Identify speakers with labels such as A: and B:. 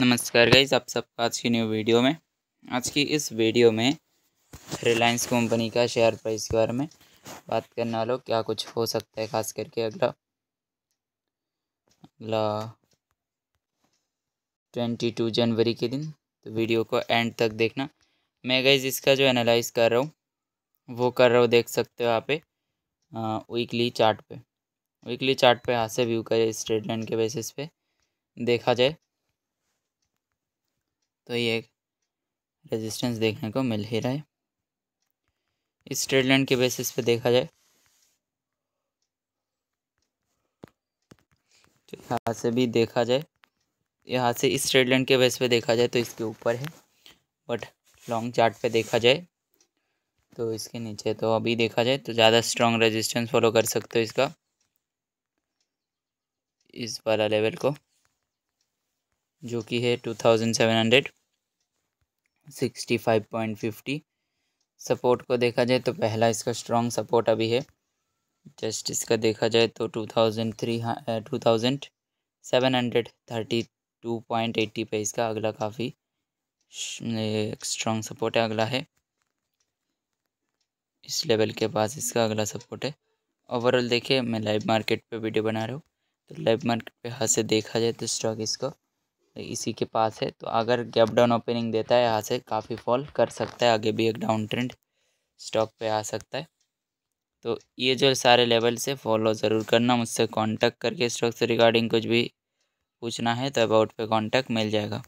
A: नमस्कार गाइज आप सबका आज की न्यू वीडियो में आज की इस वीडियो में रिलायंस कंपनी का शेयर प्राइस के बारे में बात करने वालों क्या कुछ हो सकता है खास करके अगला अगला ट्वेंटी टू जनवरी के दिन तो वीडियो को एंड तक देखना मैं गाइज इसका जो एनालाइज कर रहा हूँ वो कर रहा हूँ देख सकते हो आप पे वीकली चार्ट पे वीकली चार्ट पे यहाँ से व्यू करें इस के बेसिस पे देखा जाए तो ये रेजिस्टेंस देखने को मिल ही रहा है इस स्ट्रेट लाइन के बेसिस पे देखा जाए तो यहाँ से भी देखा जाए यहाँ से इस स्ट्रेट लाइन के बेस पे देखा जाए तो इसके ऊपर है बट लॉन्ग चार्ट पे देखा जाए तो इसके नीचे तो अभी देखा जाए तो ज़्यादा स्ट्रॉन्ग रेजिस्टेंस फॉलो कर सकते हो इसका इस वाला लेवल को जो कि है two thousand seven hundred sixty five point fifty support को देखा जाए तो पहला इसका स्ट्रॉन्ग सपोर्ट अभी है जस्ट इसका देखा जाए तो two thousand three two thousand seven hundred thirty two point eighty पे इसका अगला काफ़ी स्ट्रॉन्ग सपोर्ट है अगला है इस लेवल के पास इसका अगला सपोर्ट है ओवरऑल देखिए मैं लाइव मार्केट पे वीडियो बना रहा हूँ तो लाइव मार्केट पे हाथ से देखा जाए तो स्टॉक इसका इसी के पास है तो अगर गैप डाउन ओपनिंग देता है यहाँ से काफ़ी फॉल कर सकता है आगे भी एक डाउन ट्रेंड स्टॉक पे आ सकता है तो ये जो सारे लेवल से फॉलो ज़रूर करना मुझसे कांटेक्ट करके स्टॉक से रिगार्डिंग कुछ भी पूछना है तो अबाउट पे कांटेक्ट मिल जाएगा